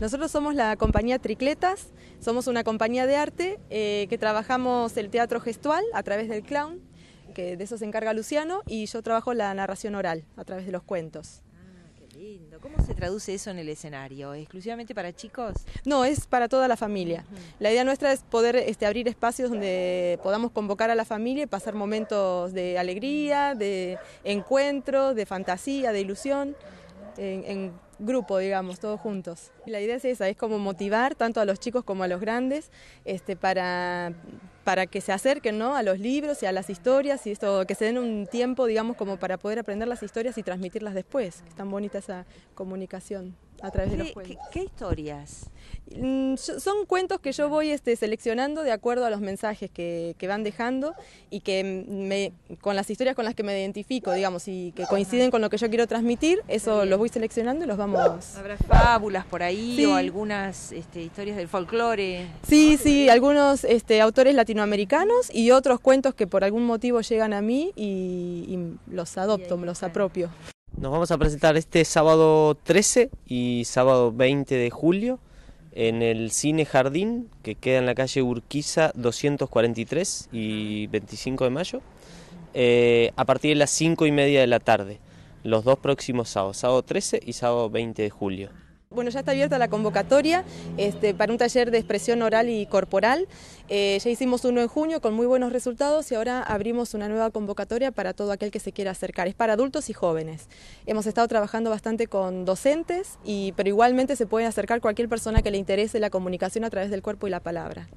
Nosotros somos la compañía Tricletas, somos una compañía de arte eh, que trabajamos el teatro gestual a través del clown, que de eso se encarga Luciano, y yo trabajo la narración oral a través de los cuentos. Ah, qué Lindo. ¿Cómo se traduce eso en el escenario? ¿Exclusivamente para chicos? No, es para toda la familia. La idea nuestra es poder este, abrir espacios donde podamos convocar a la familia y pasar momentos de alegría, de encuentro, de fantasía, de ilusión en, grupo, digamos, todos juntos. Y la idea es esa, es como motivar tanto a los chicos como a los grandes este, para, que se acerquen ¿no? a los libros y a las historias y esto, que se den un tiempo, digamos, como para poder aprender las historias y transmitirlas después. Es tan bonita esa comunicación través de ¿Qué, historias? Mm, son cuentos que yo voy este, seleccionando de acuerdo a los mensajes que, van dejando y que me, con las historias con las que me identifico, digamos, y que coinciden con lo que yo quiero transmitir, eso los voy seleccionando y los vamos. Habrá fábulas por ahí o algunas este, historias del folclore. Sí, sí, algunos este, autores latinoamericanos y otros cuentos que por algún motivo llegan a mí y, y los adopto, me los apropio. Nos vamos a presentar este sábado 13 y sábado 20 de julio en el Cine Jardín, que queda en la calle Urquiza 243 y 25 de mayo, eh, a partir de las 5 y media de la tarde, los dos próximos sábados, sábado 13 y sábado 20 de julio. Bueno, ya está abierta la convocatoria este, para un taller de expresión oral y corporal. Eh, ya hicimos uno en junio con muy buenos resultados y ahora abrimos una nueva convocatoria para todo aquel que se quiera acercar. Es para adultos y jóvenes. Hemos estado trabajando bastante con docentes, y, pero igualmente se puede acercar cualquier persona que le interese la comunicación a través del cuerpo y la palabra.